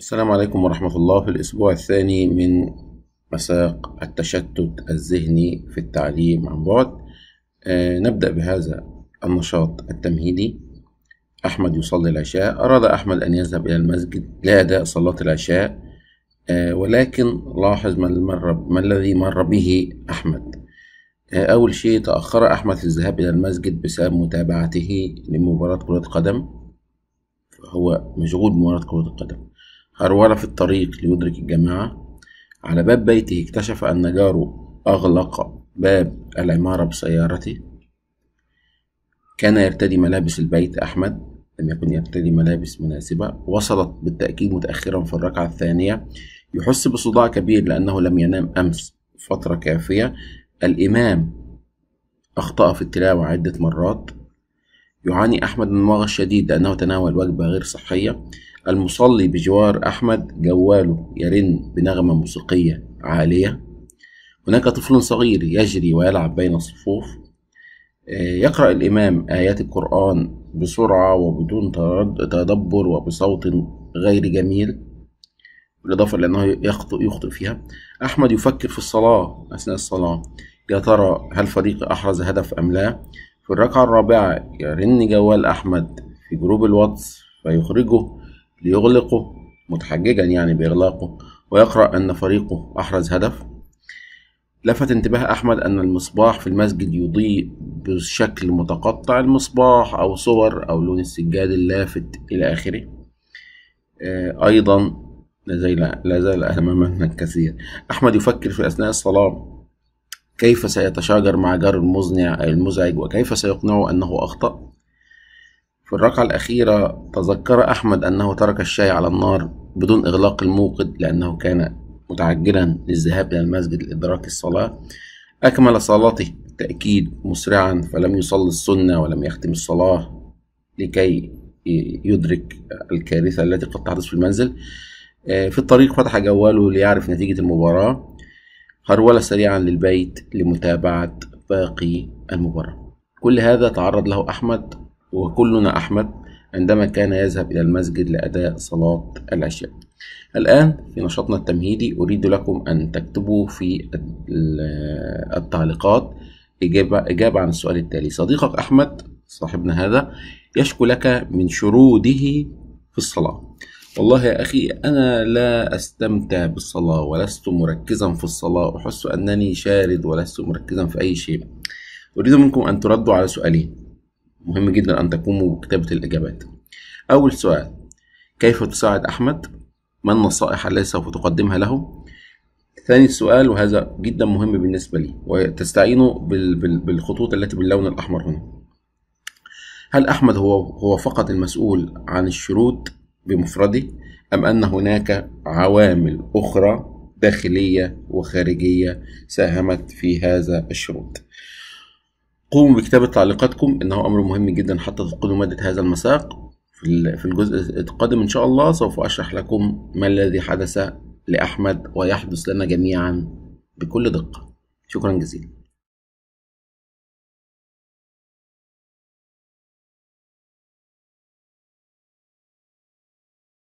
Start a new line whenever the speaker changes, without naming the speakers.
السلام عليكم ورحمة الله في الأسبوع الثاني من مساق التشتت الذهني في التعليم عن بعد آه نبدأ بهذا النشاط التمهيدي أحمد يصلي العشاء أراد أحمد أن يذهب إلى المسجد لأداء صلاة العشاء آه ولكن لاحظ ما, المر... ما الذي مر به أحمد آه أول شيء تأخر أحمد في الذهاب إلى المسجد بسبب متابعته لمباراة كرة قدم هو مشغول بمباراة كرة القدم هرول في الطريق ليدرك الجماعة على باب بيته اكتشف أن جاره أغلق باب العمارة بسيارته كان يرتدي ملابس البيت أحمد لم يكن يرتدي ملابس مناسبة وصلت بالتأكيد متأخرا في الركعة الثانية يحس بصداع كبير لأنه لم ينام أمس فترة كافية الإمام أخطأ في التلاوة عدة مرات يعاني أحمد من مغص شديد لأنه تناول وجبة غير صحية المصلي بجوار أحمد جواله يرن بنغمة موسيقية عالية هناك طفل صغير يجري ويلعب بين الصفوف آه، يقرأ الإمام آيات القرآن بسرعة وبدون تدبر وبصوت غير جميل بالإضافة لأنه يخطئ, يخطئ فيها أحمد يفكر في الصلاة أثناء الصلاة يا ترى هل فريق أحرز هدف أم لا في الركعة الرابعة يرن جوال أحمد في جروب الواتس فيخرجه ليغلقه متحججا يعني بإغلاقه ويقرأ أن فريقه أحرز هدف لفت انتباه أحمد أن المصباح في المسجد يضيء بشكل متقطع المصباح أو صور أو لون السجاد اللافت إلى آخره آه، أيضا لا زال أمامنا الكثير أحمد يفكر في أثناء الصلاة كيف سيتشاجر مع جار المزنع المزعج وكيف سيقنعه أنه أخطأ في الرقعة الأخيرة تذكر أحمد أنه ترك الشاي على النار بدون إغلاق الموقد لأنه كان متعجلا للذهاب إلى المسجد لإدراك الصلاة أكمل صلاته بالتأكيد مسرعا فلم يصلي السنة ولم يختم الصلاة لكي يدرك الكارثة التي قد تحدث في المنزل آه، في الطريق فتح جواله ليعرف نتيجة المباراة هرولة سريعا للبيت لمتابعة باقي المباراة كل هذا تعرض له أحمد وكلنا أحمد عندما كان يذهب إلى المسجد لأداء صلاة العشاء الآن في نشاطنا التمهيدي أريد لكم أن تكتبوا في التعليقات إجابة, إجابة عن السؤال التالي صديقك أحمد صاحبنا هذا يشكو لك من شروده في الصلاة والله يا أخي أنا لا أستمتع بالصلاة ولست مركزا في الصلاة أحس أنني شارد ولست مركزا في أي شيء أريد منكم أن تردوا على سؤالين مهم جدا أن تقوموا بكتابة الإجابات أول سؤال كيف تساعد أحمد؟ ما النصائح التي سوف تقدمها له؟ ثاني سؤال وهذا جدا مهم بالنسبة لي وتستعينوا بالخطوط التي باللون الأحمر هنا هل أحمد هو هو فقط المسؤول عن الشروط بمفرده أم أن هناك عوامل أخرى داخلية وخارجية ساهمت في هذا الشروط قوموا بكتابة تعليقاتكم إنه أمر مهم جدا حتى تفقدوا مادة هذا المساق في الجزء القادم إن شاء الله سوف أشرح لكم ما الذي حدث لأحمد ويحدث لنا جميعا بكل دقة شكرا جزيلا